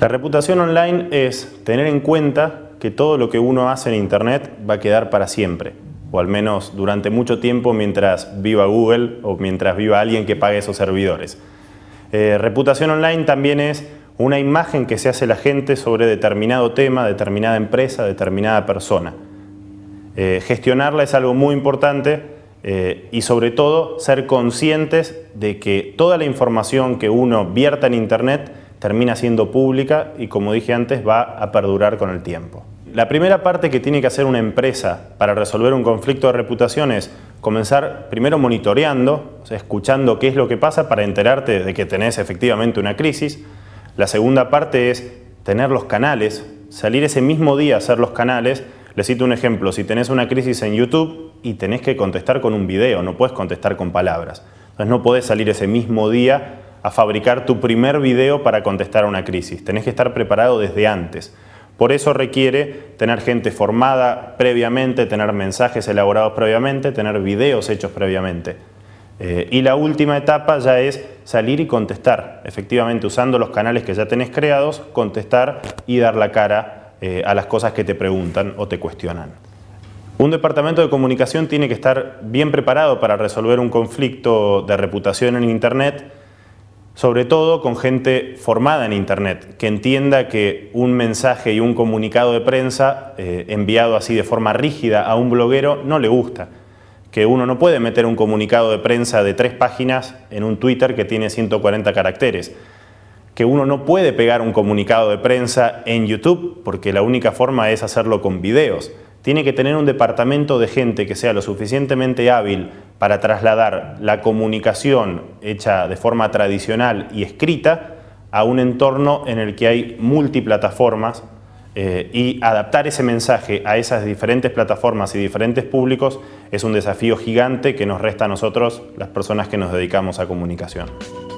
La reputación online es tener en cuenta que todo lo que uno hace en Internet va a quedar para siempre, o al menos durante mucho tiempo mientras viva Google o mientras viva alguien que pague esos servidores. Eh, reputación online también es una imagen que se hace la gente sobre determinado tema, determinada empresa, determinada persona. Eh, gestionarla es algo muy importante eh, y sobre todo ser conscientes de que toda la información que uno vierta en Internet termina siendo pública y como dije antes va a perdurar con el tiempo. La primera parte que tiene que hacer una empresa para resolver un conflicto de reputación es comenzar primero monitoreando, escuchando qué es lo que pasa para enterarte de que tenés efectivamente una crisis, la segunda parte es tener los canales, salir ese mismo día a hacer los canales. Les cito un ejemplo, si tenés una crisis en YouTube y tenés que contestar con un video, no puedes contestar con palabras. Entonces no podés salir ese mismo día a fabricar tu primer video para contestar a una crisis. Tenés que estar preparado desde antes. Por eso requiere tener gente formada previamente, tener mensajes elaborados previamente, tener videos hechos previamente. Eh, y la última etapa ya es salir y contestar, efectivamente usando los canales que ya tenés creados, contestar y dar la cara eh, a las cosas que te preguntan o te cuestionan. Un departamento de comunicación tiene que estar bien preparado para resolver un conflicto de reputación en Internet, sobre todo con gente formada en Internet, que entienda que un mensaje y un comunicado de prensa eh, enviado así de forma rígida a un bloguero no le gusta que uno no puede meter un comunicado de prensa de tres páginas en un Twitter que tiene 140 caracteres, que uno no puede pegar un comunicado de prensa en YouTube porque la única forma es hacerlo con videos. Tiene que tener un departamento de gente que sea lo suficientemente hábil para trasladar la comunicación hecha de forma tradicional y escrita a un entorno en el que hay multiplataformas eh, y adaptar ese mensaje a esas diferentes plataformas y diferentes públicos es un desafío gigante que nos resta a nosotros, las personas que nos dedicamos a comunicación.